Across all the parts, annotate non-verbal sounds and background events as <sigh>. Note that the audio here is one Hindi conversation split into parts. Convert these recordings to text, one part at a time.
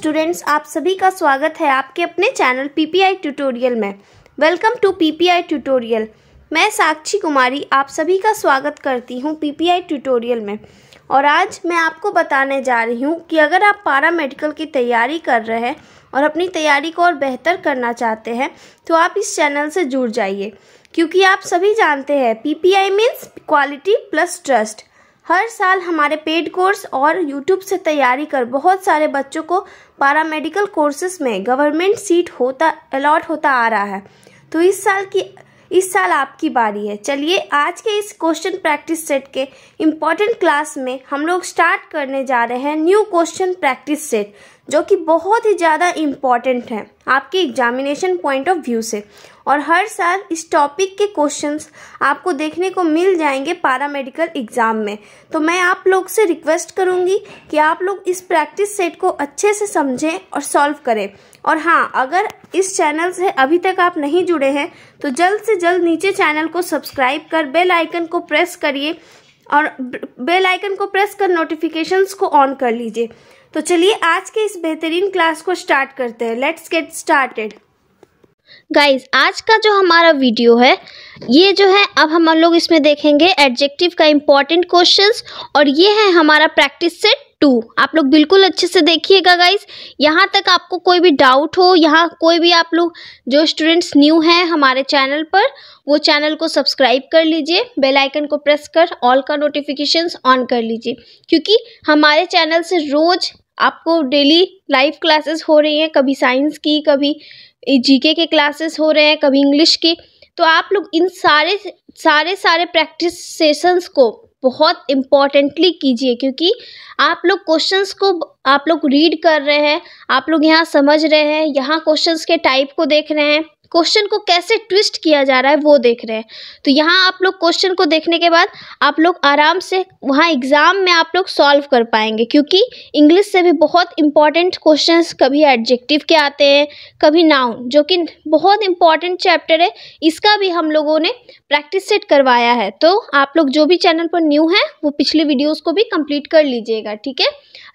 स्टूडेंट्स आप सभी का स्वागत है आपके अपने चैनल पीपीआई ट्यूटोरियल में वेलकम टू पीपीआई ट्यूटोरियल मैं साक्षी कुमारी आप सभी का स्वागत करती हूँ पीपीआई ट्यूटोरियल में और आज मैं आपको बताने जा रही हूँ कि अगर आप पारा मेडिकल की तैयारी कर रहे हैं और अपनी तैयारी को और बेहतर करना चाहते हैं तो आप इस चैनल से जुड़ जाइए क्योंकि आप सभी जानते हैं I means quality plus trust हर साल हमारे पेड कोर्स और यूट्यूब से तैयारी कर बहुत सारे बच्चों को पारामेडिकल कोर्सेस में गवर्नमेंट सीट होता अलॉट होता आ रहा है तो इस साल की इस साल आपकी बारी है चलिए आज के इस क्वेश्चन प्रैक्टिस सेट के इम्पॉर्टेंट क्लास में हम लोग स्टार्ट करने जा रहे हैं न्यू क्वेश्चन प्रैक्टिस सेट जो कि बहुत ही ज़्यादा इम्पॉर्टेंट है आपके एग्जामिनेशन पॉइंट ऑफ व्यू से और हर साल इस टॉपिक के क्वेश्चंस आपको देखने को मिल जाएंगे पारा मेडिकल एग्ज़ाम में तो मैं आप लोग से रिक्वेस्ट करूँगी कि आप लोग इस प्रैक्टिस सेट को अच्छे से समझें और सॉल्व करें और हाँ अगर इस चैनल से अभी तक आप नहीं जुड़े हैं तो जल्द से जल्द नीचे चैनल को सब्सक्राइब कर बेल आइकन को प्रेस करिए और बेल आइकन को प्रेस कर नोटिफिकेशंस को ऑन कर लीजिए तो चलिए आज के इस बेहतरीन क्लास को स्टार्ट करते हैं लेट्स गेट स्टार्टेड गाइस आज का जो हमारा वीडियो है ये जो है अब हम लोग इसमें देखेंगे एडजेक्टिव का इम्पॉर्टेंट क्वेश्चंस और ये है हमारा प्रैक्टिस सेट टू आप लोग बिल्कुल अच्छे से देखिएगा गाइस यहाँ तक आपको कोई भी डाउट हो यहाँ कोई भी आप लोग जो स्टूडेंट्स न्यू हैं हमारे चैनल पर वो चैनल को सब्सक्राइब कर लीजिए बेल आइकन को प्रेस कर ऑल का नोटिफिकेशंस ऑन कर लीजिए क्योंकि हमारे चैनल से रोज़ आपको डेली लाइव क्लासेस हो रही हैं कभी साइंस की कभी जीके के क्लासेस हो रहे हैं कभी इंग्लिश के तो आप लोग इन सारे सारे सारे प्रैक्टिस सेशंस को बहुत इम्पॉर्टेंटली कीजिए क्योंकि आप लोग क्वेश्चंस को आप लोग रीड कर रहे हैं आप लोग यहाँ समझ रहे हैं यहाँ क्वेश्चंस के टाइप को देख रहे हैं क्वेश्चन को कैसे ट्विस्ट किया जा रहा है वो देख रहे हैं तो यहाँ आप लोग क्वेश्चन को देखने के बाद आप लोग आराम से वहाँ एग्ज़ाम में आप लोग सॉल्व कर पाएंगे क्योंकि इंग्लिश से भी बहुत इंपॉर्टेंट क्वेश्चन कभी एडजेक्टिव के आते हैं कभी नाउन जो कि बहुत इंपॉर्टेंट चैप्टर है इसका भी हम लोगों ने प्रैक्टिस सेट करवाया है तो आप लोग जो भी चैनल पर न्यू हैं वो पिछले वीडियोज़ को भी कम्प्लीट कर लीजिएगा ठीक है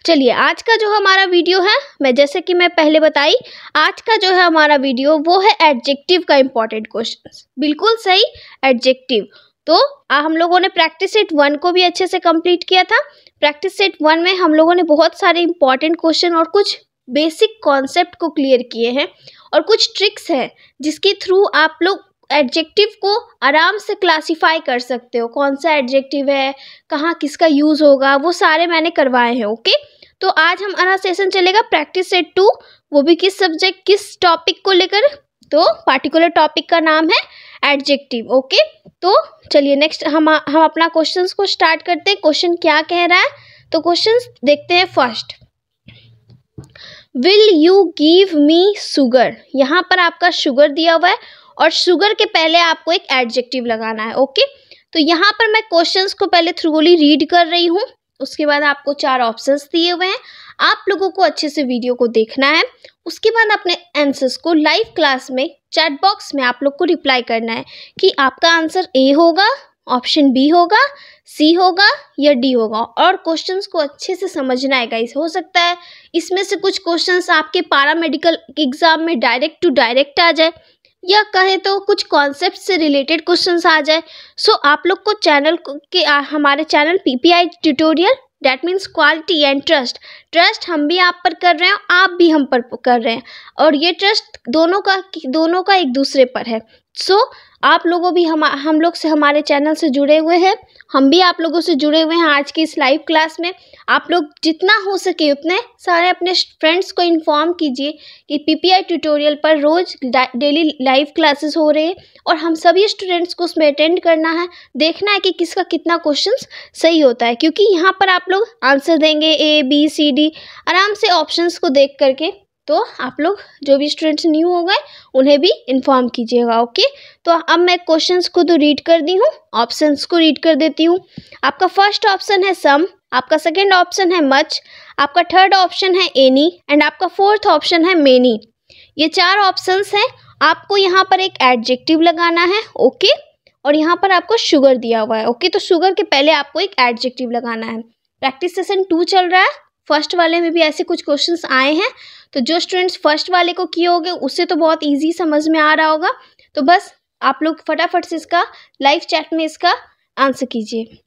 चलिए आज का जो हमारा वीडियो है मैं जैसे कि मैं पहले बताई आज का जो है हमारा वीडियो वो है एड एडजेक्टिव का इम्पॉर्टेंट क्वेश्चन बिल्कुल सही एडजेक्टिव तो आ, हम लोगों ने प्रैक्टिस सेट वन को भी अच्छे से कंप्लीट किया था प्रैक्टिस सेट वन में हम लोगों ने बहुत सारे इंपॉर्टेंट क्वेश्चन और कुछ बेसिक कॉन्सेप्ट को क्लियर किए हैं और कुछ ट्रिक्स हैं जिसके थ्रू आप लोग एडजेक्टिव को आराम से क्लासिफाई कर सकते हो कौन सा एडजेक्टिव है कहाँ किसका यूज़ होगा वो सारे मैंने करवाए हैं ओके तो आज हमारा सेशन चलेगा प्रैक्टिस सेट टू वो भी किस सब्जेक्ट किस टॉपिक को लेकर तो पार्टिकुलर टॉपिक का नाम है एडजेक्टिव ओके तो चलिए नेक्स्ट हम हम अपना क्वेश्चंस को स्टार्ट करते हैं क्वेश्चन क्या कह रहा है तो क्वेश्चंस देखते हैं first will you give me sugar यहाँ पर आपका शुगर दिया हुआ है और शुगर के पहले आपको एक एडजेक्टिव लगाना है ओके तो यहाँ पर मैं क्वेश्चंस को पहले थ्रूली रीड कर रही हूँ उसके बाद आपको चार ऑप्शंस दिए हुए हैं आप लोगों को अच्छे से वीडियो को देखना है उसके बाद अपने आंसर्स को लाइव क्लास में चैट बॉक्स में आप लोग को रिप्लाई करना है कि आपका आंसर ए होगा ऑप्शन बी होगा सी होगा या डी होगा और क्वेश्चंस को अच्छे से समझना है गाइस हो सकता है इसमें से कुछ क्वेश्चंस आपके पारा मेडिकल एग्ज़ाम में डायरेक्ट टू डायरेक्ट आ जाए या कहें तो कुछ कॉन्सेप्ट से रिलेटेड क्वेश्चन आ जाए सो so, आप लोग को चैनल के आ, हमारे channel P P I tutorial that means quality and trust trust हम भी आप पर कर रहे हैं आप भी हम पर कर रहे हैं और ये ट्रस्ट दोनों का दोनों का एक दूसरे पर है सो so, आप लोगों भी हम हम लोग से हमारे चैनल से जुड़े हुए हैं हम भी आप लोगों से जुड़े हुए हैं आज की इस लाइव क्लास में आप लोग जितना हो सके उतने सारे अपने फ्रेंड्स को इन्फॉर्म कीजिए कि पीपीआई ट्यूटोरियल पर रोज़ डेली लाइव क्लासेस हो रहे हैं और हम सभी स्टूडेंट्स को उसमें अटेंड करना है देखना है कि किसका कितना क्वेश्चन सही होता है क्योंकि यहाँ पर आप लोग आंसर देंगे ए बी सी डी आराम से ऑप्शन को देख करके तो आप लोग जो भी स्टूडेंट्स न्यू हो गए उन्हें भी इन्फॉर्म कीजिएगा ओके तो अब मैं क्वेश्चंस को तो रीड कर दी हूँ ऑप्शंस को रीड कर देती हूँ आपका फर्स्ट ऑप्शन है सम आपका सेकंड ऑप्शन है मच आपका थर्ड ऑप्शन है एनी एंड आपका फोर्थ ऑप्शन है मेनी ये चार ऑप्शंस हैं आपको यहाँ पर एक एडजेक्टिव लगाना है ओके और यहाँ पर आपको शुगर दिया हुआ है ओके तो शुगर के पहले आपको एक एडजेक्टिव लगाना है प्रैक्टिस सेशन टू चल रहा है फर्स्ट वाले में भी ऐसे कुछ क्वेश्चंस आए हैं तो जो स्टूडेंट्स फर्स्ट वाले को किए होंगे उससे तो बहुत ईजी समझ में आ रहा होगा तो बस आप लोग फटाफट से इसका लाइव चैट में इसका आंसर कीजिए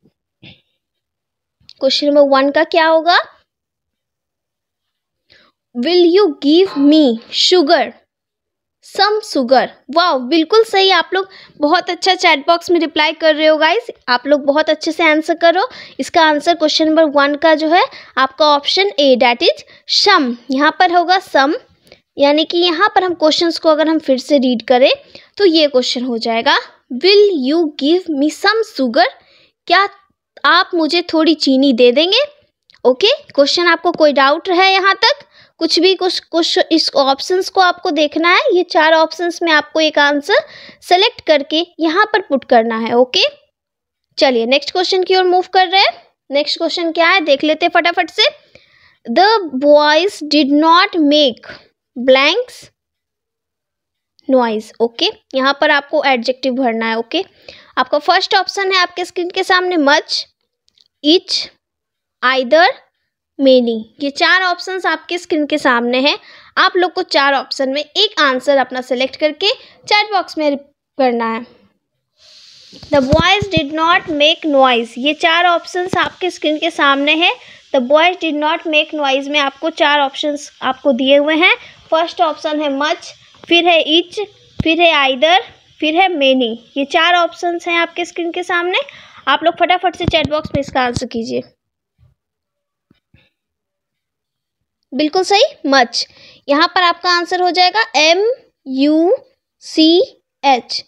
क्वेश्चन नंबर वन का क्या होगा will you give me sugar some sugar वाह बिल्कुल सही आप लोग बहुत अच्छा चैट बॉक्स में रिप्लाई कर रहे हो गाइस आप लोग बहुत अच्छे से आंसर करो इसका आंसर क्वेश्चन नंबर वन का जो है आपका option A that is some यहाँ पर होगा सम यानी कि यहाँ पर हम क्वेश्चंस को अगर हम फिर से रीड करें तो ये क्वेश्चन हो जाएगा will you give me some sugar क्या आप मुझे थोड़ी चीनी दे देंगे ओके okay? क्वेश्चन आपको कोई डाउट है यहाँ तक कुछ भी कुछ कुछ इस ऑप्शंस को आपको देखना है ये चार ऑप्शंस में आपको एक आंसर सेलेक्ट करके यहाँ पर पुट करना है ओके चलिए नेक्स्ट क्वेश्चन की ओर मूव कर रहे हैं नेक्स्ट क्वेश्चन क्या है देख लेते फटाफट से the boys did not make blanks noise okay यहाँ पर आपको एडजेक्टिव भरना है ओके okay? आपका फर्स्ट ऑप्शन है आपके स्क्रीन के सामने मच इच आइदर मेनी ये चार ऑप्शंस आपके स्क्रीन के सामने हैं आप लोग को चार ऑप्शन में एक आंसर अपना सेलेक्ट करके चैट बॉक्स में करना है the boys did not make noise ये चार ऑप्शंस आपके स्क्रीन के सामने हैं the boys did not make noise में आपको चार ऑप्शंस आपको दिए हुए हैं फर्स्ट ऑप्शन है मच फिर है इच फिर है आइदर फिर है मेनी ये चार ऑप्शंस हैं आपके स्क्रीन के सामने आप लोग फटाफट से चैट बॉक्स में इसका आंसर कीजिए बिल्कुल सही मच यहाँ पर आपका आंसर हो जाएगा M U C H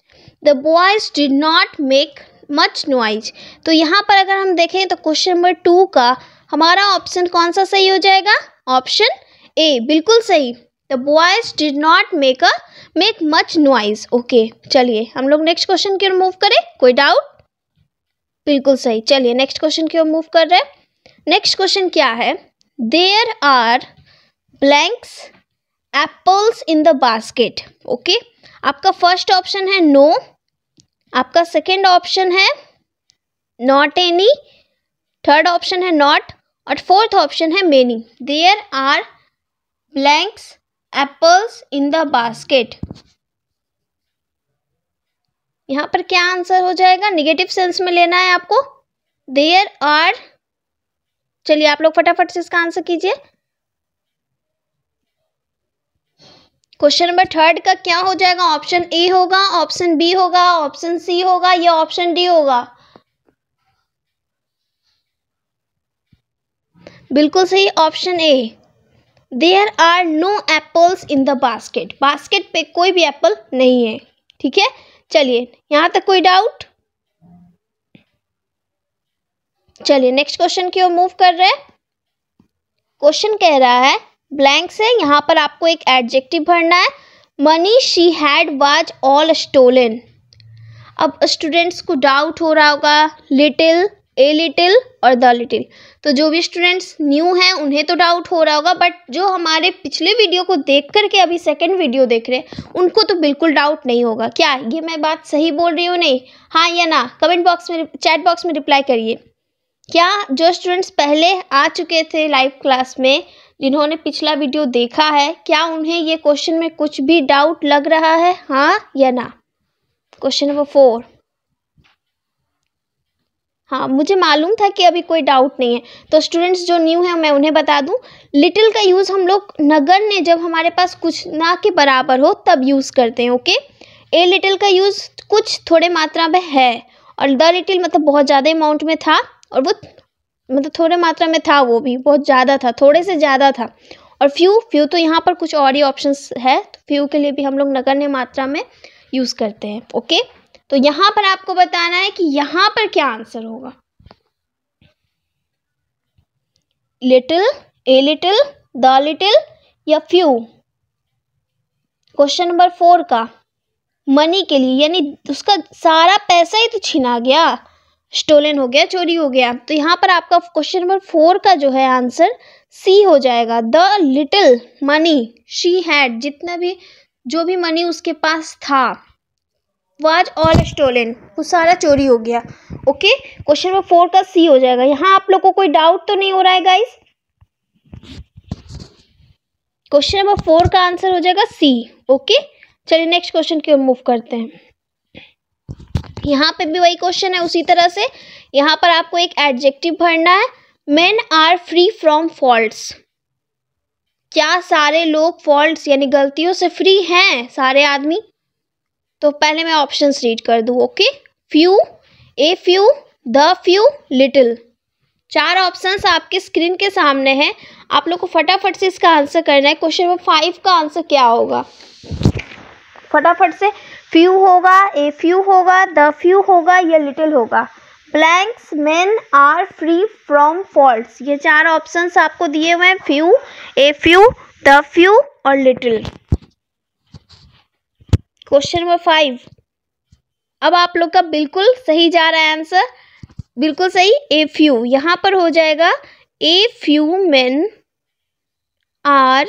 the boys did not make much noise तो यहाँ पर अगर हम देखें तो क्वेश्चन नंबर टू का हमारा ऑप्शन कौन सा सही हो जाएगा ऑप्शन ए बिल्कुल सही the boys did not make a make much noise okay चलिए हम लोग नेक्स्ट क्वेश्चन की ओर मूव करें कोई डाउट बिल्कुल सही चलिए नेक्स्ट क्वेश्चन की ओर मूव कर रहे हैं नेक्स्ट क्वेश्चन क्या है there are blanks apples in the basket okay आपका first option है no. आपका second option है not any third option है not और fourth option है many there are blanks apples in the basket यहाँ पर क्या आंसर हो जाएगा निगेटिव सेंस में लेना है आपको देयर आर चलिए आप लोग फटाफट से इसका आंसर कीजिए क्वेश्चन नंबर थर्ड का क्या हो जाएगा ऑप्शन ए होगा ऑप्शन बी होगा ऑप्शन सी होगा या ऑप्शन डी होगा बिल्कुल सही option A there are no apples in the basket basket पे कोई भी एप्पल नहीं है ठीक है चलिए यहां तक कोई डाउट चलिए नेक्स्ट क्वेश्चन की ओर मूव कर रहे हैं क्वेश्चन कह रहा है ब्लैंक से यहाँ पर आपको एक एडजेक्टिव भरना है money she had was all stolen अब स्टूडेंट्स को डाउट हो रहा होगा लिटिल ए लिटिल और द लिटिल तो जो भी स्टूडेंट्स न्यू हैं उन्हें तो डाउट हो रहा होगा बट जो हमारे पिछले वीडियो को देख करके अभी सेकंड वीडियो देख रहे हैं उनको तो बिल्कुल डाउट नहीं होगा क्या ये मैं बात सही बोल रही हूँ नहीं हाँ या ना कमेंट बॉक्स में चैट बॉक्स में रिप्लाई करिए क्या जो स्टूडेंट्स पहले आ चुके थे लाइव क्लास में जिन्होंने पिछला वीडियो देखा है क्या उन्हें ये क्वेश्चन में कुछ भी डाउट लग रहा है हाँ या ना क्वेश्चन नंबर फोर हाँ मुझे मालूम था कि अभी कोई डाउट नहीं है तो स्टूडेंट्स जो न्यू हैं मैं उन्हें बता दूं लिटिल का यूज़ हम लोग नगर ने जब हमारे पास कुछ ना के बराबर हो तब यूज़ करते हैं ओके ए लिटिल का यूज़ कुछ थोड़े मात्रा में है और द लिटिल मतलब बहुत ज़्यादा अमाउंट में था और वो मतलब थोड़े मात्रा में था वो भी बहुत ज़्यादा था थोड़े से ज़्यादा था और फ्यू फ्यू तो यहाँ पर कुछ और ही ऑप्शन है तो फ्यू के लिए भी हम लोग नगण्य मात्रा में यूज़ करते हैं ओके तो यहाँ पर आपको बताना है कि यहाँ पर क्या आंसर होगा little a little the little या फ्यू क्वेश्चन नंबर फोर का मनी के लिए यानी उसका सारा पैसा ही तो छिना गया स्टोलन हो गया चोरी हो गया तो यहाँ पर आपका क्वेश्चन नंबर फोर का जो है आंसर सी हो जाएगा the little money she had जितना भी जो भी मनी उसके पास था वाज ऑल स्टोलन वो सारा चोरी हो गया ओके क्वेश्चन नंबर फोर का सी हो जाएगा यहाँ आप लोग को कोई डाउट तो नहीं हो रहा है गाइस क्वेश्चन नंबर फोर का आंसर हो जाएगा सी ओके चलिए नेक्स्ट क्वेश्चन की ओर मूव करते हैं यहाँ पे भी वही क्वेश्चन है उसी तरह से यहाँ पर आपको एक एडजेक्टिव भरना है man are free from faults क्या सारे लोग फॉल्ट्स यानी गलतियों से फ्री हैं सारे आदमी तो पहले मैं ऑप्शंस रीड कर दूँ okay few a few the few little चार ऑप्शंस आपके स्क्रीन के सामने हैं आप लोग को फटाफट से इसका आंसर करना है क्वेश्चन नंबर फाइव का आंसर क्या होगा फटाफट से फ्यू होगा ए फ्यू होगा द फ्यू होगा या लिटिल होगा blanks men are free from fault ये चार ऑप्शंस आपको दिए हुए हैं few a few the few और लिटिल क्वेश्चन नंबर फाइव अब आप लोग का बिल्कुल सही जा रहा है आंसर बिल्कुल सही ए फ्यू यहां पर हो जाएगा a few men are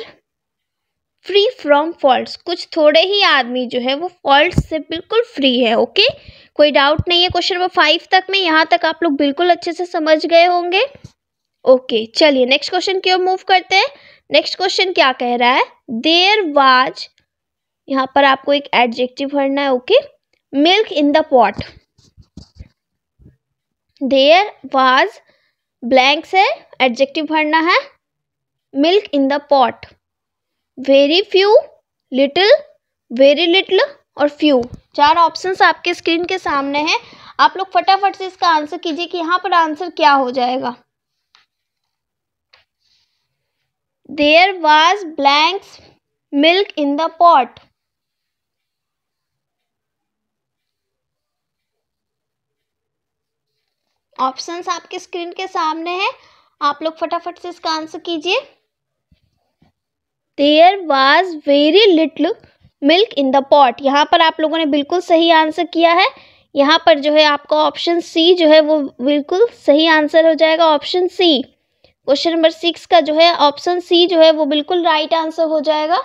free from fault कुछ थोड़े ही आदमी जो है वो फॉल्ट से बिल्कुल फ्री है ओके कोई डाउट नहीं है क्वेश्चन नंबर फाइव तक में यहाँ तक आप लोग बिल्कुल अच्छे से समझ गए होंगे ओके चलिए नेक्स्ट क्वेश्चन की ओर मूव करते हैं नेक्स्ट क्वेश्चन क्या कह रहा है देयर वाज यहाँ पर आपको एक एडजेक्टिव भरना है okay milk in the pot there was blanks है एडजेक्टिव भरना है milk in the pot very few little very little और फ्यू चार ऑप्शंस आपके स्क्रीन के सामने हैं आप लोग फटाफट से इसका आंसर कीजिए कि यहाँ पर आंसर क्या हो जाएगा there was blanks milk in the pot options आपके स्क्रीन के सामने हैं आप लोग फटाफट से इसका आंसर कीजिए there was very little milk in the pot यहाँ पर आप लोगों ने बिल्कुल सही आंसर किया है यहाँ पर जो है आपका ऑप्शन सी जो है वो बिल्कुल सही आंसर हो जाएगा option C question number six का जो है ऑप्शन सी जो है वो बिल्कुल राइट आंसर हो जाएगा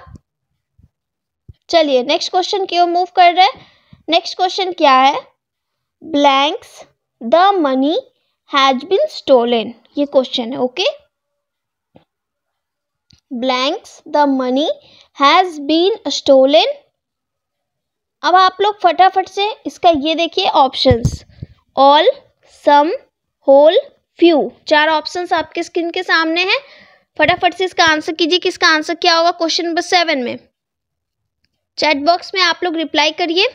चलिए नेक्स्ट क्वेश्चन की ओर मूव कर रहे हैं नेक्स्ट क्वेश्चन क्या है blanks the money has been stolen ये क्वेश्चन है okay okay? Blanks the money has been stolen अब आप लोग फटाफट से इसका ये देखिए options all some whole few चार ऑप्शंस आपके स्क्रीन के सामने हैं फटाफट से इसका आंसर कीजिए कि इसका आंसर क्या होगा क्वेश्चन नंबर सेवन में चैट बॉक्स में आप लोग रिप्लाई करिए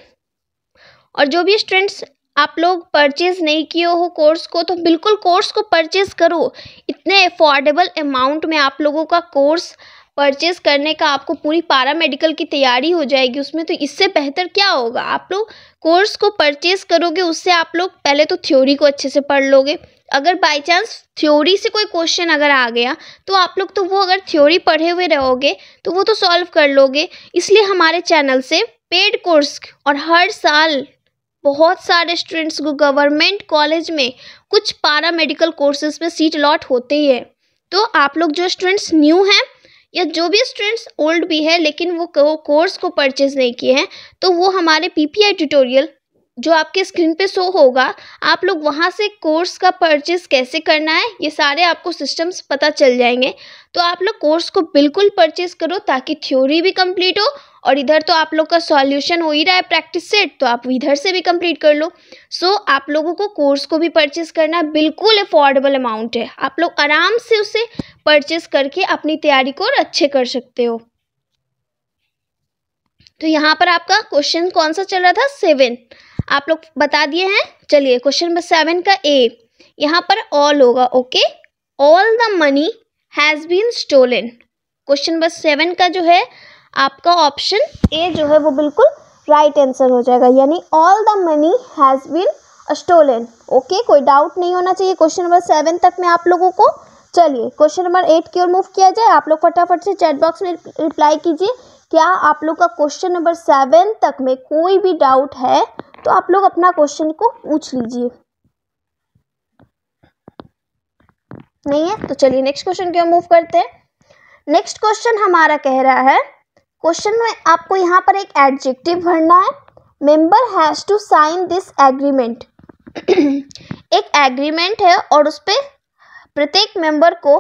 और जो भी स्टूडेंट्स आप लोग परचेज़ नहीं किए हो कोर्स को तो बिल्कुल कोर्स को परचेज़ करो इतने अफोर्डेबल अमाउंट में आप लोगों का कोर्स परचेज़ करने का आपको पूरी पारा मेडिकल की तैयारी हो जाएगी उसमें तो इससे बेहतर क्या होगा आप लोग कोर्स को परचेज़ करोगे उससे आप लोग पहले तो थ्योरी को अच्छे से पढ़ लोगे अगर बाय चांस थ्योरी से कोई क्वेश्चन अगर आ गया तो आप लोग तो वो अगर थ्योरी पढ़े हुए रहोगे तो वो तो सॉल्व कर लोगे इसलिए हमारे चैनल से पेड कोर्स और हर साल बहुत सारे स्टूडेंट्स को गवर्नमेंट कॉलेज में कुछ पारा मेडिकल कोर्सेज में सीट अलॉट ही है तो आप लोग जो स्टूडेंट्स न्यू हैं या जो भी स्टूडेंट्स ओल्ड भी है लेकिन वो कोर्स को परचेज नहीं किए हैं तो वो हमारे पीपीआई ट्यूटोरियल जो आपके स्क्रीन पे शो होगा आप लोग वहाँ से कोर्स का परचेज़ कैसे करना है ये सारे आपको सिस्टम्स पता चल जाएंगे तो आप लोग कोर्स को बिल्कुल परचेज़ करो ताकि थ्योरी भी कंप्लीट हो और इधर तो आप लोग का सॉल्यूशन हो ही रहा है प्रैक्टिस सेट तो आप इधर से भी कंप्लीट कर लो सो so, आप लोगों को कोर्स को भी परचेस करना बिल्कुल अफोर्डेबल अमाउंट है आप लोग आराम से उसे परचेस करके अपनी तैयारी को और अच्छे कर सकते हो तो यहाँ पर आपका क्वेश्चन कौन सा चल रहा था सेवन आप लोग बता दिए हैं चलिए क्वेश्चन नंबर सेवन का ए यहाँ पर ऑल होगा okay all the money has been stolen question number seven का जो है आपका ऑप्शन ए जो है वो बिल्कुल राइट right आंसर हो जाएगा यानी all the money has been stolen okay कोई डाउट नहीं होना चाहिए क्वेश्चन नंबर सेवन तक में आप लोगों को चलिए क्वेश्चन नंबर एट की ओर मूव किया जाए आप लोग फटाफट से चैट बॉक्स में रिप्लाई कीजिए क्या आप लोग का क्वेश्चन नंबर सेवन तक में कोई भी डाउट है तो आप लोग अपना क्वेश्चन को पूछ लीजिए नहीं है तो चलिए नेक्स्ट क्वेश्चन की ओर मूव करते हैं नेक्स्ट क्वेश्चन हमारा कह रहा है क्वेश्चन में आपको यहाँ पर एक एडजेक्टिव भरना है member has to sign this agreement एक एग्रीमेंट है और उस पर प्रत्येक मेंबर को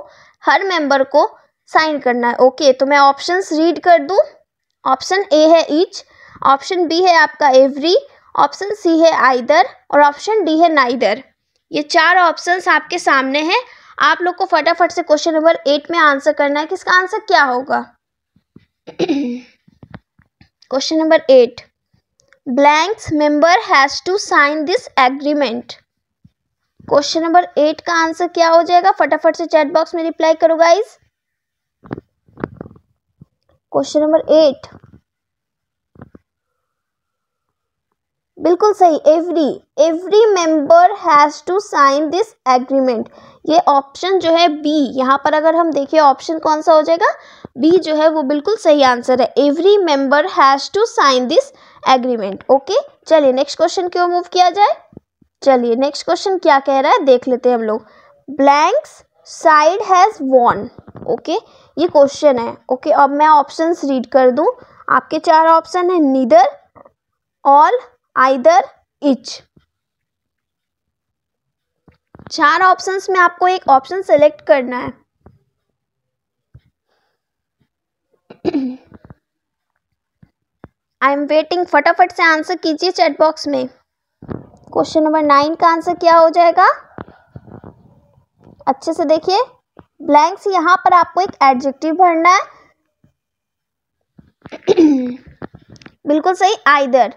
हर मेंबर को साइन करना है ओके okay, तो मैं ऑप्शंस रीड कर दूँ ऑप्शन ए है ईच ऑप्शन बी है आपका एवरी ऑप्शन सी है आइदर और ऑप्शन डी है नाइदर ये चार ऑप्शंस आपके सामने हैं आप लोग को फटाफट से क्वेश्चन नंबर एट में आंसर करना है कि इसका आंसर क्या होगा question number eight blanks member has to sign this agreement question number eight का आंसर क्या हो जाएगा फटाफट से चैट बॉक्स में रिप्लाई करो गाइस क्वेश्चन नंबर एट बिल्कुल सही every every member has to sign this agreement ये ऑप्शन जो है बी यहाँ पर अगर हम देखें ऑप्शन कौन सा हो जाएगा बी जो है वो बिल्कुल सही आंसर है every member has to sign this agreement okay चलिए नेक्स्ट क्वेश्चन क्यों मूव किया जाए चलिए नेक्स्ट क्वेश्चन क्या कह रहा है देख लेते हैं हम लोग blanks side has won okay ये क्वेश्चन है ओके okay, अब मैं ऑप्शंस रीड कर दूं आपके चार ऑप्शन है नीदर ऑल आइदर इच चार ऑप्शंस में आपको एक ऑप्शन सेलेक्ट करना है आई एम वेटिंग फटाफट से आंसर कीजिए चैट बॉक्स में क्वेश्चन नंबर नाइन का आंसर क्या हो जाएगा अच्छे से देखिए ब्लैंक्स यहाँ पर आपको एक एडजेक्टिव भरना है <coughs> बिल्कुल सही आइदर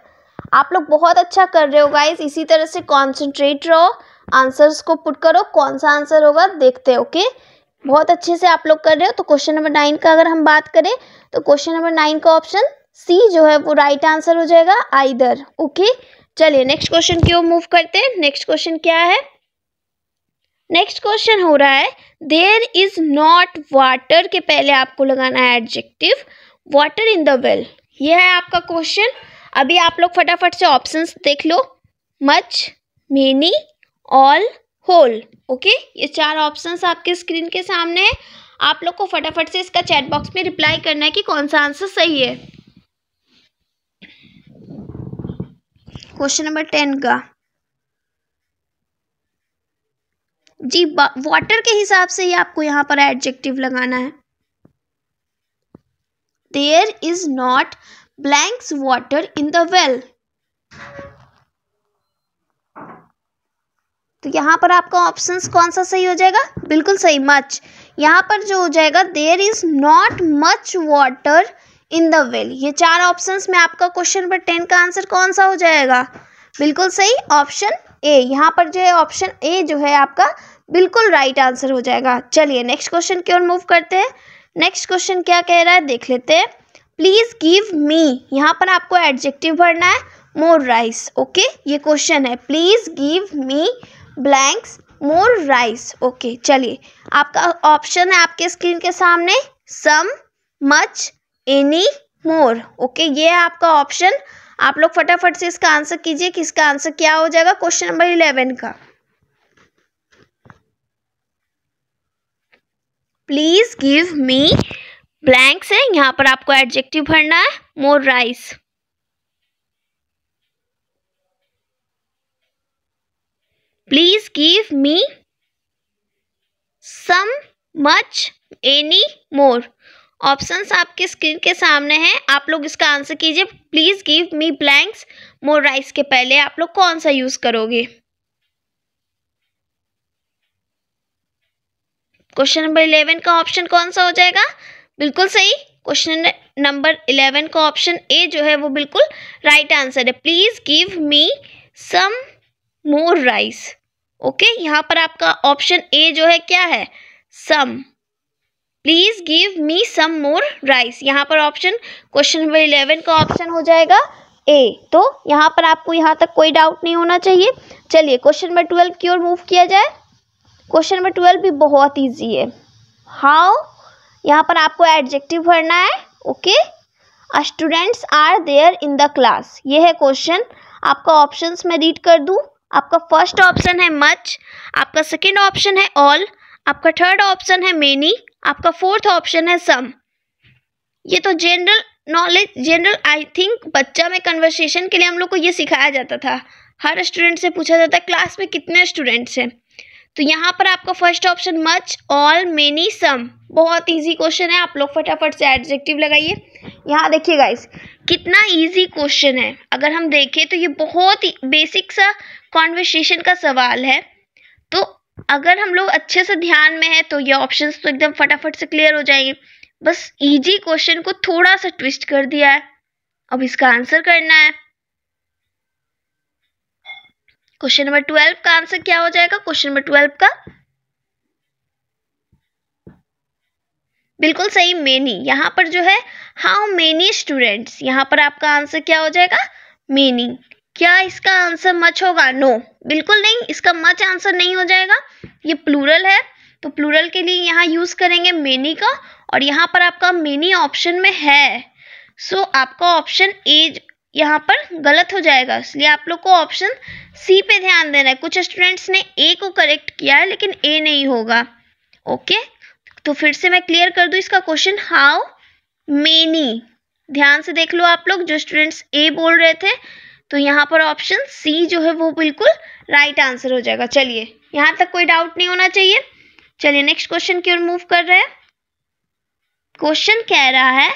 आप लोग बहुत अच्छा कर रहे हो गाइस इसी तरह से कॉन्सेंट्रेट रहो आंसर्स को पुट करो कौन सा आंसर होगा देखते ओके okay? बहुत अच्छे से आप लोग कर रहे हो तो क्वेश्चन नंबर नाइन का अगर हम बात करें तो क्वेश्चन नंबर नाइन का ऑप्शन सी जो है वो राइट आंसर हो जाएगा आइदर ओके चलिए नेक्स्ट क्वेश्चन की ओर मूव करते हैं नेक्स्ट क्वेश्चन क्या है नेक्स्ट क्वेश्चन हो रहा है देयर इज नॉट वाटर के पहले आपको लगाना है adjective water in the well यह है आपका क्वेश्चन अभी आप लोग फटाफट से ऑप्शंस देख लो much many all whole okay ये चार ऑप्शंस आपके स्क्रीन के सामने है आप लोग को फटाफट से इसका चैट बॉक्स में रिप्लाई करना है कि कौन सा आंसर सही है क्वेश्चन नंबर टेन का जी वाटर के हिसाब से ही आपको यहाँ पर एडजेक्टिव लगाना है there is not blanks water in the well तो यहाँ पर आपका ऑप्शन कौन सा सही हो जाएगा बिल्कुल सही मच यहाँ पर जो हो जाएगा there is not much water in the well ये चार ऑप्शन में आपका क्वेश्चन नंबर टेन का आंसर कौन सा हो जाएगा बिल्कुल सही ऑप्शन ए यहाँ पर जो है ऑप्शन ए जो है आपका बिल्कुल राइट right आंसर हो जाएगा चलिए नेक्स्ट क्वेश्चन की ओर मूव करते हैं नेक्स्ट क्वेश्चन क्या कह रहा है देख लेते हैं प्लीज़ गिव मी यहाँ पर आपको एडजेक्टिव भरना है मोर राइस ओके ये क्वेश्चन है please give me blanks more rice okay चलिए आपका ऑप्शन है आपके स्क्रीन के सामने some much any more okay ये है आपका ऑप्शन आप लोग फटाफट से इसका आंसर कीजिए कि इसका आंसर क्या हो जाएगा क्वेश्चन नंबर इलेवन का प्लीज़ गिव मी ब्लैंक्स है यहाँ पर आपको एडजेक्टिव भरना है more rice please give me some much any more options आपके स्क्रीन के सामने हैं आप लोग इसका आंसर कीजिए please give me blanks more rice के पहले आप लोग कौन सा यूज़ करोगे क्वेश्चन नंबर इलेवन का ऑप्शन कौन सा हो जाएगा बिल्कुल सही क्वेश्चन नंबर इलेवन का ऑप्शन ए जो है वो बिल्कुल राइट right आंसर है please give me some more rice okay यहाँ पर आपका ऑप्शन ए जो है क्या है some please give me some more rice यहाँ पर ऑप्शन क्वेश्चन नंबर इलेवन का ऑप्शन हो जाएगा ए तो यहाँ पर आपको यहाँ तक कोई डाउट नहीं होना चाहिए चलिए क्वेश्चन नंबर ट्वेल्व की ओर मूव किया जाए क्वेश्चन नंबर ट्वेल्व भी बहुत ईजी है हाउ यहाँ पर आपको एडजेक्टिव भरना है okay students are there in the class ये है क्वेश्चन आपका ऑप्शंस मैं रीड कर दूँ आपका फर्स्ट ऑप्शन है मच आपका सेकेंड ऑप्शन है ऑल आपका थर्ड ऑप्शन है मेनी आपका फोर्थ ऑप्शन है सम ये तो general knowledge general I think बच्चा में कन्वर्सेशन के लिए हम लोग को ये सिखाया जाता था हर स्टूडेंट से पूछा जाता है क्लास में कितने स्टूडेंट्स हैं तो यहाँ पर आपका first option much all many some बहुत इजी क्वेश्चन है आप लोग फटाफट से एडजेक्टिव लगाइए यहाँ देखिए गाइस कितना इजी क्वेश्चन है अगर हम देखें तो ये बहुत ही बेसिक सा कॉन्वर्सेशन का सवाल है तो अगर हम लोग अच्छे से ध्यान में है तो ये ऑप्शन तो एकदम फटाफट से क्लियर हो जाएंगे बस इजी क्वेश्चन को थोड़ा सा ट्विस्ट कर दिया है अब इसका आंसर करना है क्वेश्चन नंबर ट्वेल्व का आंसर क्या हो जाएगा क्वेश्चन नंबर ट्वेल्व का बिल्कुल सही मेनी यहां पर जो है हाउ मेनी स्टूडेंट्स यहाँ पर आपका आंसर क्या हो जाएगा मेनी क्या इसका आंसर मच होगा नो no. बिल्कुल नहीं इसका मच आंसर नहीं हो जाएगा ये प्लूरल है तो प्लूरल के लिए यहाँ यूज करेंगे मेनी का और यहाँ पर आपका मेनी ऑप्शन में है सो so, आपका ऑप्शन ए यहाँ पर गलत हो जाएगा इसलिए आप लोग को ऑप्शन सी पे ध्यान देना है कुछ स्टूडेंट्स ने ए को करेक्ट किया है लेकिन ए नहीं होगा ओके तो फिर से मैं क्लियर कर दूँ इसका क्वेश्चन हाउ मेनी ध्यान से देख लो आप लोग जो स्टूडेंट्स ए बोल रहे थे तो यहाँ पर ऑप्शन सी जो है वो बिल्कुल राइट आंसर हो जाएगा चलिए यहाँ तक कोई डाउट नहीं होना चाहिए चलिए नेक्स्ट क्वेश्चन की ओर मूव कर रहे हैं क्वेश्चन कह रहा है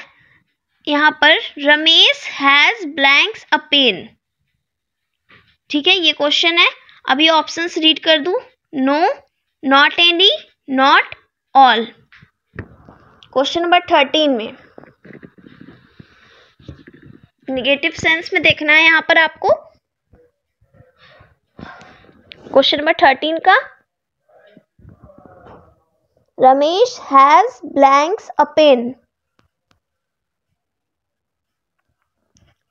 यहां पर Ramesh has blanks a pen ठीक है ये क्वेश्चन है अभी ऑप्शन ऑप्शंस रीड कर दू no not any not all question number thirteen में निगेटिव सेंस में देखना है यहां पर आपको क्वेश्चन नंबर थर्टीन का Ramesh has blanks a pen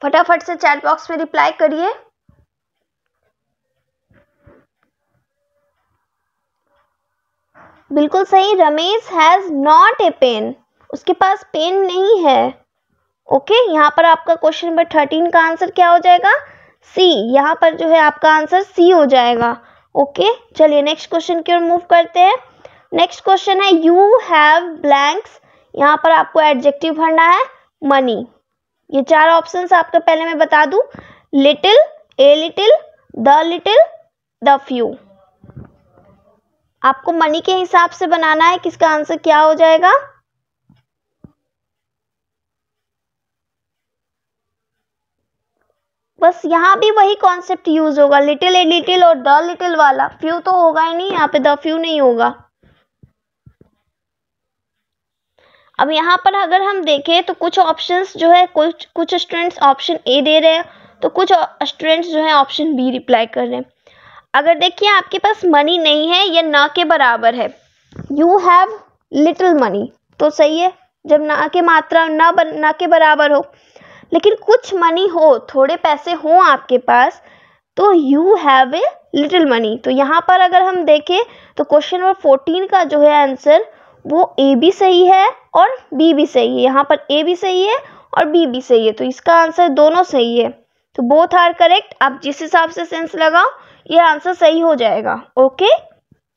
फटाफट से चैट बॉक्स में रिप्लाई करिए बिल्कुल सही Ramesh has not a pen उसके पास पेन नहीं है ओके यहाँ पर आपका क्वेश्चन नंबर थर्टीन का आंसर क्या हो जाएगा सी यहाँ पर जो है आपका आंसर सी हो जाएगा ओके चलिए नेक्स्ट क्वेश्चन की ओर मूव करते हैं नेक्स्ट क्वेश्चन है यू हैव ब्लैंक्स यहाँ पर आपको एडजेक्टिव भरना है मनी ये चार ऑप्शन आपको पहले मैं बता दू little a little the little the few आपको मनी के हिसाब से बनाना है किसका आंसर क्या हो जाएगा बस यहाँ भी वही कॉन्सेप्ट यूज होगा लिटिल ए लिटिल और द लिटिल वाला फ्यू तो होगा ही नहीं यहाँ पे द फ्यू नहीं होगा अब यहाँ पर अगर हम देखें तो कुछ ऑप्शंस जो है कुछ कुछ स्टूडेंट्स ऑप्शन ए दे रहे हैं तो कुछ स्टूडेंट्स जो है ऑप्शन बी रिप्लाई कर रहे हैं अगर देखिए आपके पास मनी नहीं है या ना के बराबर है यू हैव लिटिल मनी तो सही है जब ना के मात्रा ना बन ना के बराबर हो लेकिन कुछ मनी हो थोड़े पैसे हो आपके पास तो you have a little money तो यहाँ पर अगर हम देखें तो क्वेश्चन नंबर फोर्टीन का जो है आंसर वो ए भी सही है और बी भी सही है यहाँ पर ए भी सही है और बी भी सही है तो इसका आंसर दोनों सही है तो बोथ आर करेक्ट आप जिस हिसाब से सेंस लगाओ ये आंसर सही हो जाएगा ओके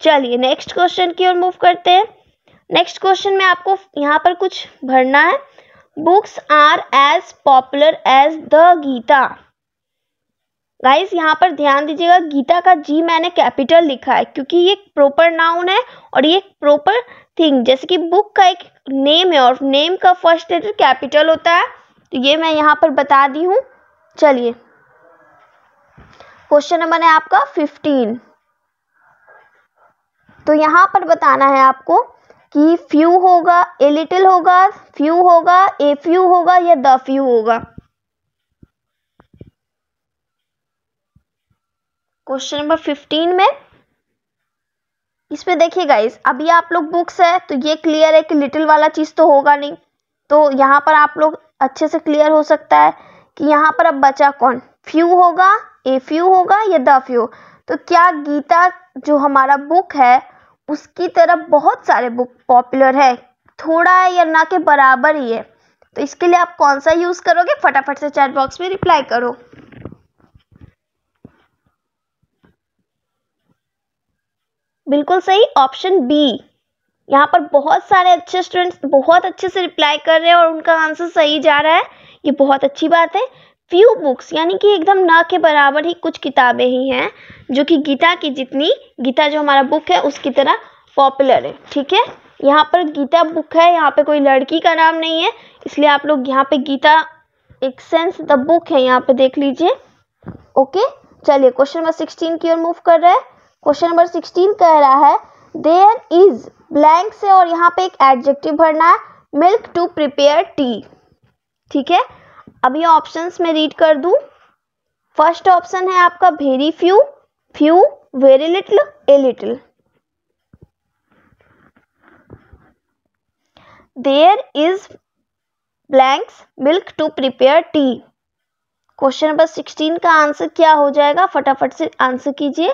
चलिए नेक्स्ट क्वेश्चन की ओर मूव करते हैं नेक्स्ट क्वेश्चन में आपको यहाँ पर कुछ भरना है books are as popular as the Gita guys यहाँ पर ध्यान दीजिएगा गीता का जी मैंने कैपिटल लिखा है क्योंकि ये प्रॉपर नाउन है और ये प्रॉपर थिंग जैसे कि बुक का एक नेम है और नेम का फर्स्ट लेटर कैपिटल होता है तो ये मैं यहाँ पर बता दी हूँ चलिए क्वेश्चन नंबर है आपका फिफ्टीन तो यहाँ पर बताना है आपको कि फ्यू होगा ए लिटिल होगा फ्यू होगा ए फ्यू होगा या द फ्यू होगा क्वेश्चन नंबर फिफ्टीन में इसमें देखिए गाइस अभी आप लोग बुक्स है तो ये क्लियर है कि लिटिल वाला चीज़ तो होगा नहीं तो यहाँ पर आप लोग अच्छे से क्लियर हो सकता है कि यहाँ पर अब बचा कौन फ्यू होगा ए फ्यू होगा या द फ्यू तो क्या गीता जो हमारा बुक है उसकी तरफ बहुत सारे बुक पॉपुलर है थोड़ा है या ना के बराबर ही है तो इसके लिए आप कौन सा यूज़ करोगे फटाफट से चैट बॉक्स में रिप्लाई करो बिल्कुल सही ऑप्शन बी यहाँ पर बहुत सारे अच्छे स्टूडेंट्स बहुत अच्छे से रिप्लाई कर रहे हैं और उनका आंसर सही जा रहा है ये बहुत अच्छी बात है फ्यू बुक्स यानी कि एकदम ना के बराबर ही कुछ किताबें ही हैं जो कि गीता की जितनी गीता जो हमारा बुक है उसकी तरह पॉपुलर है ठीक है यहाँ पर गीता बुक है यहाँ पे कोई लड़की का नाम नहीं है इसलिए आप लोग यहाँ पे गीता एक सेंस द बुक है यहाँ पे देख लीजिए ओके चलिए क्वेश्चन नंबर सिक्सटीन की ओर मूव कर रहा है क्वेश्चन नंबर सिक्सटीन कह रहा है देयर इज ब्लैंक से और यहाँ पे एक एडजेक्टिव भरना है मिल्क टू प्रिपेयर टी ठीक है अब ये ऑप्शंस में रीड कर दू फर्स्ट ऑप्शन है आपका very few few very little a little there is blanks milk to prepare tea question number sixteen का आंसर क्या हो जाएगा फटाफट से आंसर कीजिए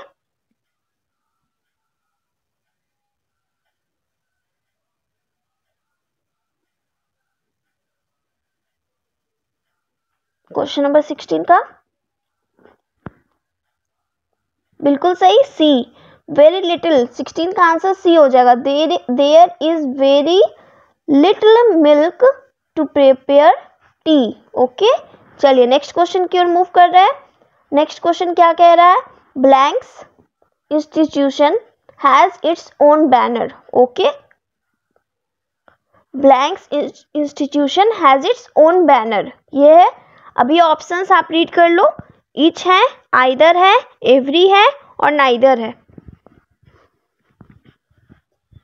क्वेश्चन नंबर सिक्सटीन का बिल्कुल सही सी वेरी लिटिल सिक्सटीन का आंसर सी हो जाएगा there is very little milk to prepare tea okay चलिए नेक्स्ट क्वेश्चन की ओर मूव कर रहे हैं नेक्स्ट क्वेश्चन क्या कह रहा है blanks institution has its own banner okay blanks institution has its own banner ये है अभी ऑप्शंस आप रीड कर लो ईच है आइदर है एवरी है और नाइदर है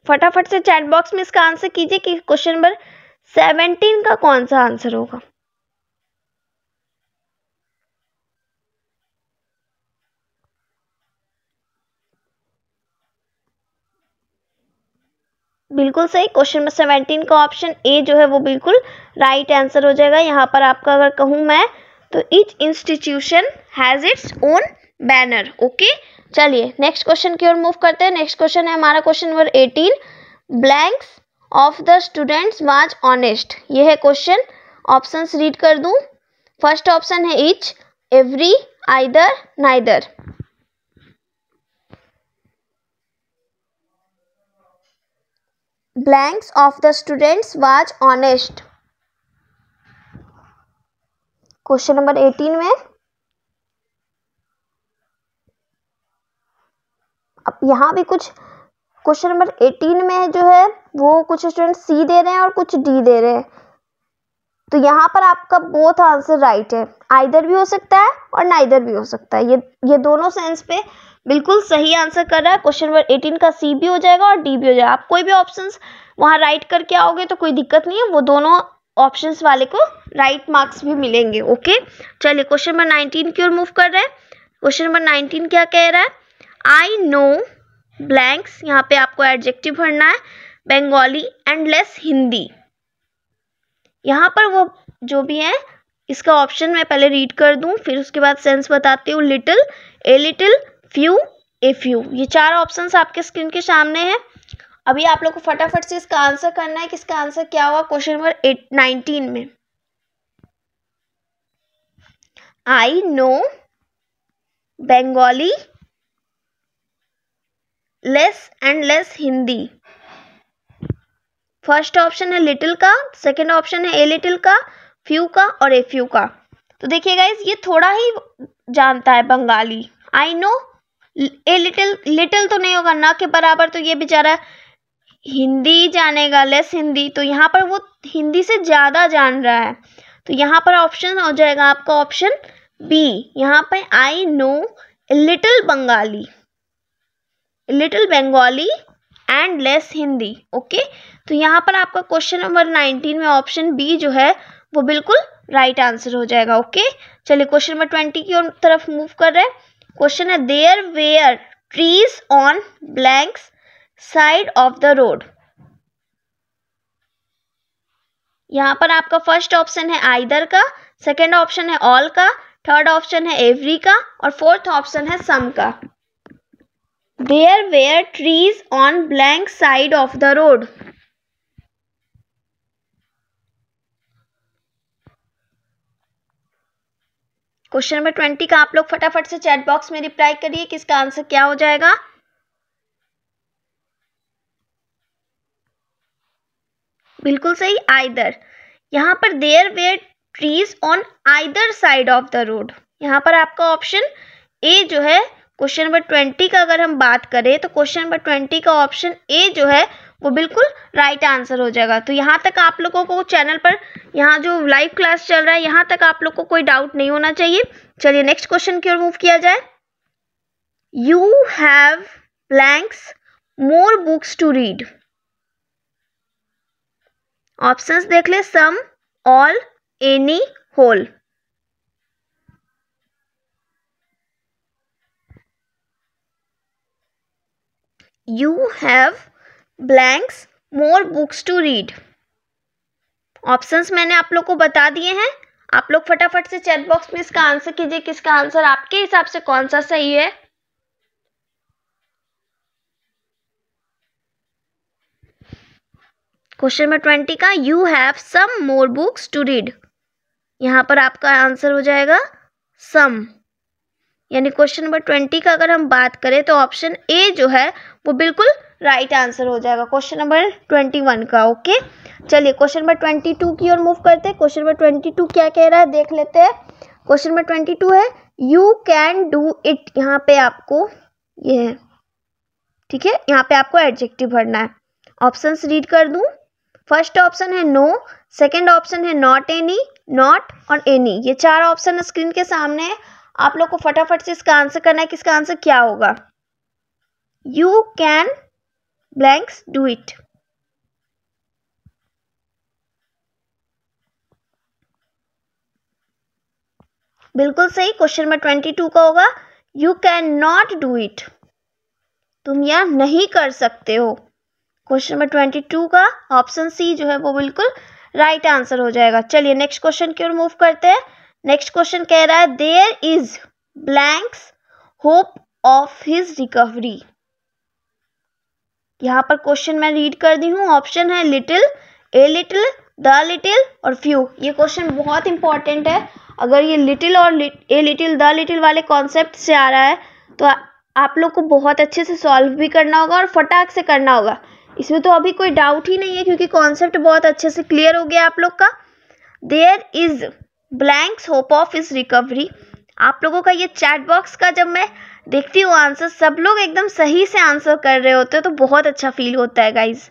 फटाफट से चैट बॉक्स में इसका आंसर कीजिए कि क्वेश्चन नंबर सेवेंटीन का कौन सा आंसर होगा बिल्कुल सही क्वेश्चन नंबर सेवेंटीन का ऑप्शन ए जो है वो बिल्कुल राइट right आंसर हो जाएगा यहाँ पर आपका अगर कहूँ मैं तो each institution has its own banner okay चलिए नेक्स्ट क्वेश्चन की ओर मूव करते हैं नेक्स्ट क्वेश्चन है हमारा question number eighteen blanks of the students was honest ये है क्वेश्चन ऑप्शन रीड कर दूँ फर्स्ट ऑप्शन है each every either neither blanks of the students was honest question number 18 में अब यहाँ भी कुछ क्वेश्चन नंबर 18 में जो है वो कुछ स्टूडेंट सी दे रहे हैं और कुछ डी दे रहे हैं तो यहाँ पर आपका बोथ आंसर राइट है आइधर भी हो सकता है और इधर भी हो सकता है ये ये दोनों सेंस पे बिल्कुल सही आंसर कर रहा है क्वेश्चन नंबर एटीन का सी भी हो जाएगा और डी भी हो जाएगा आप कोई भी ऑप्शन वहाँ राइट करके आओगे तो कोई दिक्कत नहीं है वो दोनों ऑप्शंस वाले को राइट मार्क्स भी मिलेंगे ओके चलिए क्वेश्चन नंबर नाइनटीन की ओर मूव कर रहे हैं क्वेश्चन नंबर नाइनटीन क्या कह रहा है आई नो ब्लैंक्स यहाँ पे आपको एडजेक्टिव भरना है बंगाली एंड लेस हिंदी यहाँ पर वो जो भी है इसका ऑप्शन मैं पहले रीड कर दूँ फिर उसके बाद सेंस बताती हूँ little a little few a few ये चार ऑप्शन आपके स्क्रीन के सामने हैं अभी आप लोग को फटाफट से इसका आंसर करना है कि इसका आंसर क्या हुआ क्वेश्चन नंबर एट नाइनटीन में I know Bengali less and less Hindi first option है लिटिल का सेकेंड ऑप्शन है ए लिटिल का फ्यू का और ए फ्यू का तो देखिए गाइज ये थोड़ा ही जानता है Bengali I know a little little तो नहीं होगा ना के बराबर तो ये बेचारा हिंदी जानेगा लेस हिंदी तो यहाँ पर वो हिंदी से ज़्यादा जान रहा है तो यहाँ पर ऑप्शन हो जाएगा आपका ऑप्शन बी यहाँ पर I know little Bengali little Bengali and less Hindi okay तो यहाँ पर आपका क्वेश्चन नंबर नाइनटीन में ऑप्शन बी जो है वो बिल्कुल राइट right आंसर हो जाएगा ओके चलिए क्वेश्चन नंबर ट्वेंटी की तरफ मूव कर रहे हैं क्वेश्चन है there were trees on blanks side of the road यहाँ पर आपका फर्स्ट ऑप्शन है आइदर का सेकेंड ऑप्शन है ऑल का थर्ड ऑप्शन है एवरी का और फोर्थ ऑप्शन है सम का There were trees on blank side of the road. Question number twenty का आप लोग फटाफट से चैट बॉक्स में रिप्लाई करिए कि इसका आंसर क्या हो जाएगा बिल्कुल सही आइदर यहां पर there were trees on either side of the road यहां पर आपका ऑप्शन ए जो है क्वेश्चन नंबर ट्वेंटी का अगर हम बात करें तो क्वेश्चन नंबर ट्वेंटी का ऑप्शन ए जो है वो बिल्कुल राइट आंसर हो जाएगा तो यहाँ तक आप लोगों को चैनल पर यहाँ जो लाइव क्लास चल रहा है यहाँ तक आप लोग को कोई डाउट नहीं होना चाहिए चलिए नेक्स्ट क्वेश्चन की ओर मूव किया जाए you have blanks more books to read options देख ले some all any whole you have blanks more books to read options मैंने आप लोग को बता दिए हैं आप लोग फटाफट से चैट बॉक्स में इसका आंसर कीजिए किसका आंसर आपके हिसाब से कौन सा सही है क्वेश्चन नंबर ट्वेंटी का you have some more books to read यहां पर आपका आंसर हो जाएगा सम यानी क्वेश्चन नंबर ट्वेंटी का अगर हम बात करें तो ऑप्शन ए जो है वो बिल्कुल राइट right आंसर हो जाएगा क्वेश्चन नंबर ट्वेंटी वन का ओके चलिए क्वेश्चन नंबर ट्वेंटी टू की ओर मूव करते हैं क्वेश्चन नंबर ट्वेंटी टू क्या कह रहा है देख लेते हैं क्वेश्चन नंबर ट्वेंटी टू है यू कैन डू इट यहाँ पे आपको ये है ठीक है यहाँ पे आपको एडजेक्टिव भरना है ऑप्शन रीड कर दूँ फर्स्ट ऑप्शन है नो सेकेंड ऑप्शन है नॉट एनी नॉट और एनी ये चार ऑप्शन स्क्रीन के सामने है आप लोग को फटाफट से इसका आंसर करना है कि इसका आंसर क्या होगा you can blanks do it बिल्कुल सही क्वेश्चन नंबर ट्वेंटी टू का होगा you can not do it तुम यह नहीं कर सकते हो क्वेश्चन नंबर ट्वेंटी टू का ऑप्शन सी जो है वो बिल्कुल राइट right आंसर हो जाएगा चलिए नेक्स्ट क्वेश्चन की ओर मूव करते हैं नेक्स्ट क्वेश्चन कह रहा है there is blanks hope of his recovery यहाँ पर क्वेश्चन मैं रीड कर दी हूँ ऑप्शन है little a little the little और फ्यू ये क्वेश्चन बहुत इंपॉर्टेंट है अगर ये लिटिल और ए लिटिल द लिटिल वाले कॉन्सेप्ट से आ रहा है तो आप लोग को बहुत अच्छे से सॉल्व भी करना होगा और फटाक से करना होगा इसमें तो अभी कोई डाउट ही नहीं है क्योंकि कॉन्सेप्ट बहुत अच्छे से क्लियर हो गया आप लोग का there is blanks hope of is recovery आप लोगों का ये चैट बॉक्स का जब मैं देखती हूँ आंसर सब लोग एकदम सही से आंसर कर रहे होते हैं तो बहुत अच्छा फील होता है गाइज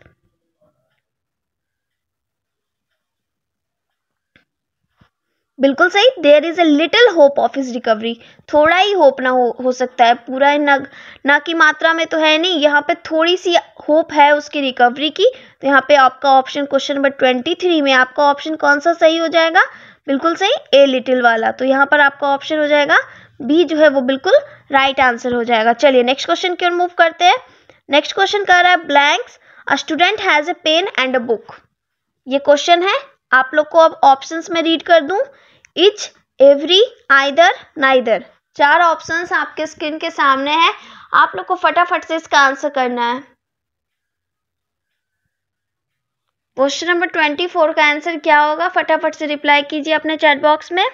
बिल्कुल सही there is a little hope of is recovery थोड़ा ही होप ना हो, हो सकता है पूरा न ना की मात्रा में तो है नहीं यहाँ पे थोड़ी सी होप है उसकी रिकवरी की तो यहाँ पे आपका option question number twenty three में आपका ऑप्शन कौन सा सही हो जाएगा बिल्कुल सही ए लिटिल वाला तो यहाँ पर आपका ऑप्शन हो जाएगा बी जो है वो बिल्कुल राइट right आंसर हो जाएगा चलिए नेक्स्ट क्वेश्चन की ओर मूव करते हैं नेक्स्ट क्वेश्चन कह रहा है blanks a student has a pen and a book ये क्वेश्चन है आप लोग को अब ऑप्शन में रीड कर दू इच एवरी आइदर नाइदर चार ऑप्शन आपके स्क्रीन के सामने हैं आप लोग को फटाफट से इसका आंसर करना है क्वेश्चन नंबर ट्वेंटी फोर का आंसर क्या होगा फटाफट से रिप्लाई कीजिए अपने चैट बॉक्स में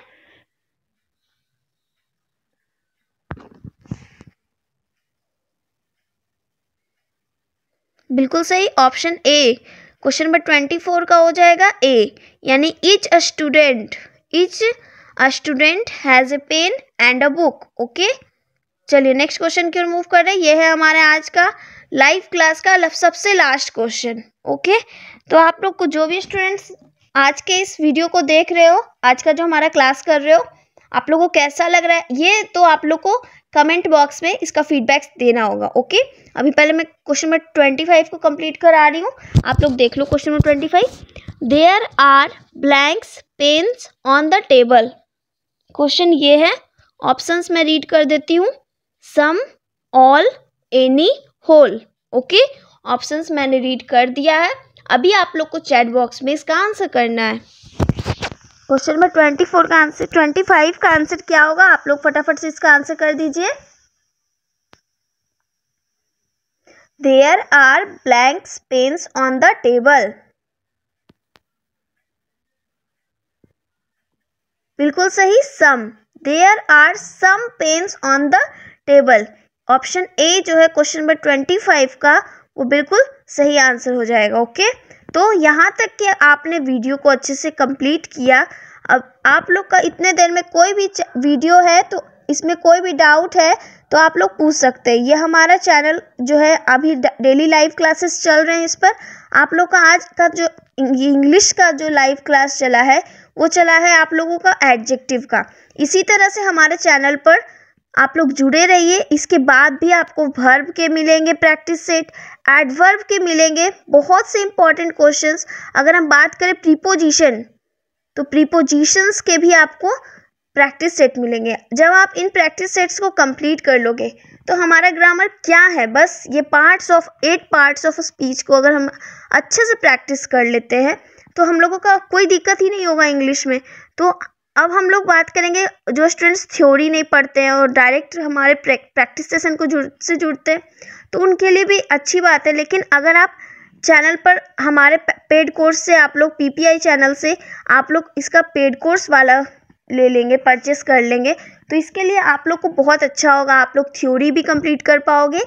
बिल्कुल सही option A question number twenty four का हो जाएगा ए यानी each a student each a student has a pen and a book okay चलिए नेक्स्ट क्वेश्चन की ओर मूव कर रहे हैं ये है हमारे आज का लाइव क्लास का सबसे लास्ट क्वेश्चन ओके तो आप लोग को जो भी स्टूडेंट्स आज के इस वीडियो को देख रहे हो आज का जो हमारा क्लास कर रहे हो आप लोगों को कैसा लग रहा है ये तो आप लोग को कमेंट बॉक्स में इसका फीडबैक देना होगा ओके अभी पहले मैं क्वेश्चन नंबर ट्वेंटी फाइव को कंप्लीट करा रही हूँ आप लोग देख लो question number twenty five there are blanks pens on the table question ये है ऑप्शंस मैं रीड कर देती हूँ some all any whole okay options मैंने रीड कर दिया है अभी आप लोग को चैट बॉक्स में इसका आंसर करना है क्वेश्चन नंबर ट्वेंटी फोर का आंसर ट्वेंटी फाइव का आंसर क्या होगा आप लोग फटाफट से इसका आंसर कर दीजिए there are blank pens on the table बिल्कुल सही some there are some pens on the table option A जो है क्वेश्चन नंबर ट्वेंटी फाइव का वो बिल्कुल सही आंसर हो जाएगा ओके तो यहाँ तक कि आपने वीडियो को अच्छे से कंप्लीट किया अब आप लोग का इतने देर में कोई भी वीडियो है तो इसमें कोई भी डाउट है तो आप लोग पूछ सकते हैं ये हमारा चैनल जो है अभी डेली लाइव क्लासेस चल रहे हैं इस पर आप लोग का आज का जो इंग्लिश का जो लाइव क्लास चला है वो चला है आप लोगों का एडजेक्टिव का इसी तरह से हमारे चैनल पर आप लोग जुड़े रहिए इसके बाद भी आपको वर्ब के मिलेंगे प्रैक्टिस सेट एडवर्ब के मिलेंगे बहुत से इंपॉर्टेंट क्वेश्चंस अगर हम बात करें प्रीपोजिशन तो प्रीपोजिशंस के भी आपको प्रैक्टिस सेट मिलेंगे जब आप इन प्रैक्टिस सेट्स को कंप्लीट कर लोगे तो हमारा ग्रामर क्या है बस ये parts of eight parts of speech को अगर हम अच्छे से प्रैक्टिस कर लेते हैं तो हम लोगों का कोई दिक्कत ही नहीं होगा इंग्लिश में तो अब हम लोग बात करेंगे जो स्टूडेंट्स थ्योरी नहीं पढ़ते हैं और डायरेक्ट हमारे प्रैक्टिस सेशन को जुड़ से जुड़ते हैं तो उनके लिए भी अच्छी बात है लेकिन अगर आप चैनल पर हमारे पेड कोर्स से आप लोग पीपीआई चैनल से आप लोग इसका पेड कोर्स वाला ले लेंगे परचेस कर लेंगे तो इसके लिए आप लोग को बहुत अच्छा होगा आप लोग थ्योरी भी कंप्लीट कर पाओगे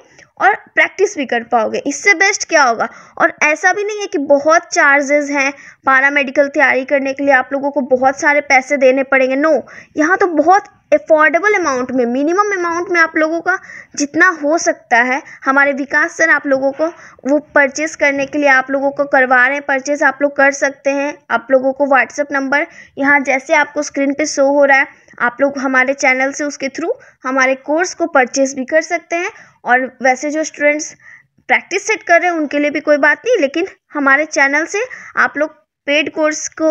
और प्रैक्टिस भी कर पाओगे इससे बेस्ट क्या होगा और ऐसा भी नहीं है कि बहुत चार्जेस हैं पारा मेडिकल तैयारी करने के लिए आप लोगों को बहुत सारे पैसे देने पड़ेंगे नो यहाँ तो बहुत अफोर्डेबल अमाउंट में मिनिमम अमाउंट में आप लोगों का जितना हो सकता है हमारे विकास सर आप लोगों को वो परचेस करने के लिए आप लोगों को करवा रहे हैं परचेस आप लोग कर सकते हैं आप लोगों को व्हाट्सअप नंबर यहाँ जैसे आपको स्क्रीन पे शो हो रहा है आप लोग हमारे चैनल से उसके थ्रू हमारे कोर्स को परचेज़ भी कर सकते हैं और वैसे जो स्टूडेंट्स प्रैक्टिस सेट कर रहे हैं उनके लिए भी कोई बात नहीं लेकिन हमारे चैनल से आप लोग पेड कोर्स को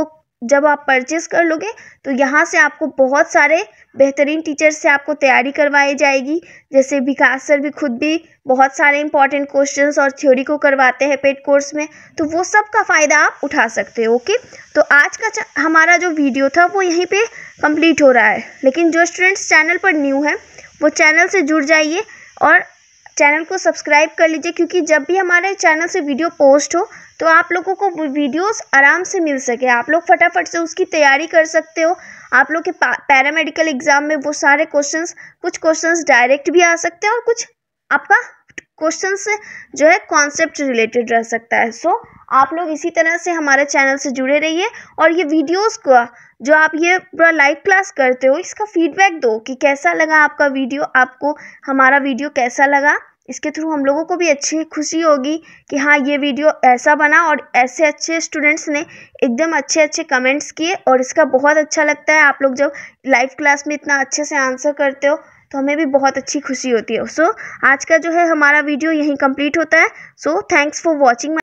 जब आप परचेज़ कर लोगे तो यहाँ से आपको बहुत सारे बेहतरीन टीचर से आपको तैयारी करवाई जाएगी जैसे विकास सर भी खुद भी बहुत सारे इंपॉर्टेंट क्वेश्चंस और थ्योरी को करवाते हैं पेड कोर्स में तो वो सब का फ़ायदा आप उठा सकते हो ओके तो आज का हमारा जो वीडियो था वो यहीं पे कंप्लीट हो रहा है लेकिन जो स्टूडेंट्स चैनल पर न्यू हैं वो चैनल से जुड़ जाइए और चैनल को सब्सक्राइब कर लीजिए क्योंकि जब भी हमारे चैनल से वीडियो पोस्ट हो तो आप लोगों को वीडियोस आराम से मिल सके आप लोग फटाफट से उसकी तैयारी कर सकते हो आप लोग के पैरामेडिकल एग्ज़ाम में वो सारे क्वेश्चंस कुछ क्वेश्चंस डायरेक्ट भी आ सकते हैं और कुछ आपका क्वेश्चन से जो है कॉन्सेप्ट रिलेटेड रह सकता है सो so, आप लोग इसी तरह से हमारे चैनल से जुड़े रहिए और ये वीडियोस का जो आप ये पूरा लाइव क्लास करते हो इसका फीडबैक दो कि कैसा लगा आपका वीडियो आपको हमारा वीडियो कैसा लगा इसके थ्रू हम लोगों को भी अच्छी खुशी होगी कि हाँ ये वीडियो ऐसा बना और ऐसे अच्छे स्टूडेंट्स ने एकदम अच्छे अच्छे कमेंट्स किए और इसका बहुत अच्छा लगता है आप लोग जब लाइव क्लास में इतना अच्छे से आंसर करते हो तो हमें भी बहुत अच्छी खुशी होती है सो so, आज का जो है हमारा वीडियो यहीं कंप्लीट होता है सो थैंक्स फॉर वॉचिंग